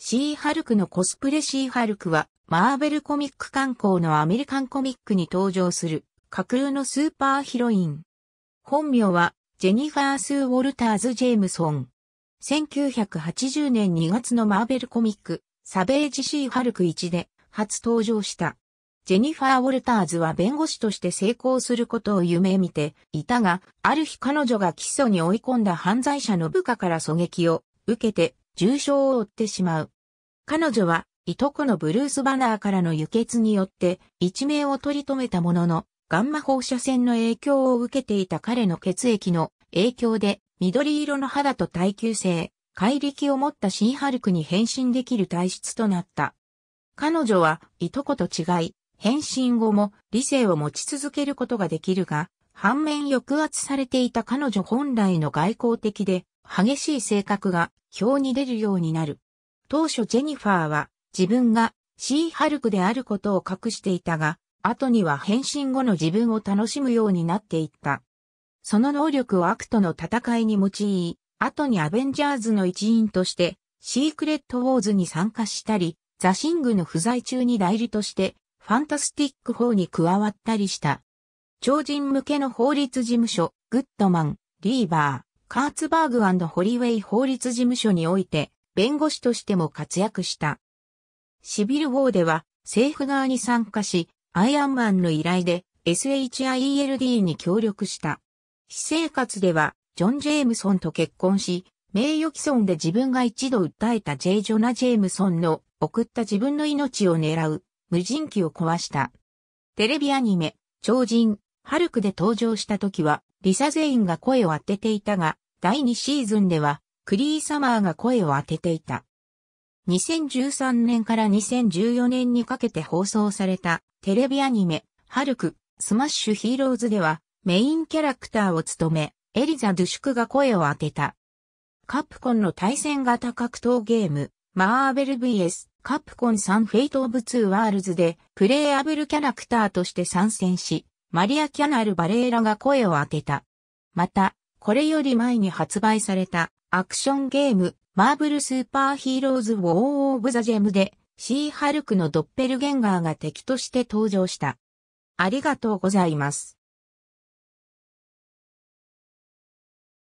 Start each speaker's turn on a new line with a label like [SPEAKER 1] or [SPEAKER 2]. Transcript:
[SPEAKER 1] シーハルクのコスプレシーハルクは、マーベルコミック観光のアメリカンコミックに登場する、架空のスーパーヒロイン。本名は、ジェニファー・スー・ウォルターズ・ジェームソン。1980年2月のマーベルコミック、サベージ・シー・ハルク1で、初登場した。ジェニファー・ウォルターズは弁護士として成功することを夢見ていたが、ある日彼女が起訴に追い込んだ犯罪者の部下から狙撃を受けて重傷を負ってしまう。彼女は、いとこのブルース・バナーからの輸血によって一命を取り留めたものの、ガンマ放射線の影響を受けていた彼の血液の影響で緑色の肌と耐久性、怪力を持ったシンハルクに変身できる体質となった。彼女はいとこと違い、変身後も理性を持ち続けることができるが、反面抑圧されていた彼女本来の外交的で激しい性格が表に出るようになる。当初ジェニファーは自分がシーハルクであることを隠していたが、後には変身後の自分を楽しむようになっていった。その能力を悪との戦いに用い、後にアベンジャーズの一員として、シークレットウォーズに参加したり、ザシングの不在中に代理として、ファンタスティック4に加わったりした。超人向けの法律事務所、グッドマン、リーバー。カーツバーグホリウェイ法律事務所において、弁護士としても活躍した。シビル・ウォーでは、政府側に参加し、アイアンマンの依頼で SHIELD に協力した。私生活では、ジョン・ジェームソンと結婚し、名誉毀損で自分が一度訴えた J・ ジョナ・ジェームソンの送った自分の命を狙う無人機を壊した。テレビアニメ、超人、ハルクで登場した時はリサ・ゼインが声を当てていたが、第2シーズンでは、クリー・サマーが声を当てていた。2013年から2014年にかけて放送されたテレビアニメ、ハルク、スマッシュヒーローズではメインキャラクターを務め、エリザ・ドゥシュクが声を当てた。カプコンの対戦型格闘ゲーム、マーベル VS カプコン3フェイト・オブ・ツー・ワールズでプレイアブルキャラクターとして参戦し、マリア・キャナル・バレーラが声を当てた。また、これより前に発売されたアクションゲーム、マーブル・スーパー・ヒーローズ・ウォー・オブ・ザ・ジェムで、シー・ハルクのドッペルゲンガーが敵として登場した。ありがとうございます。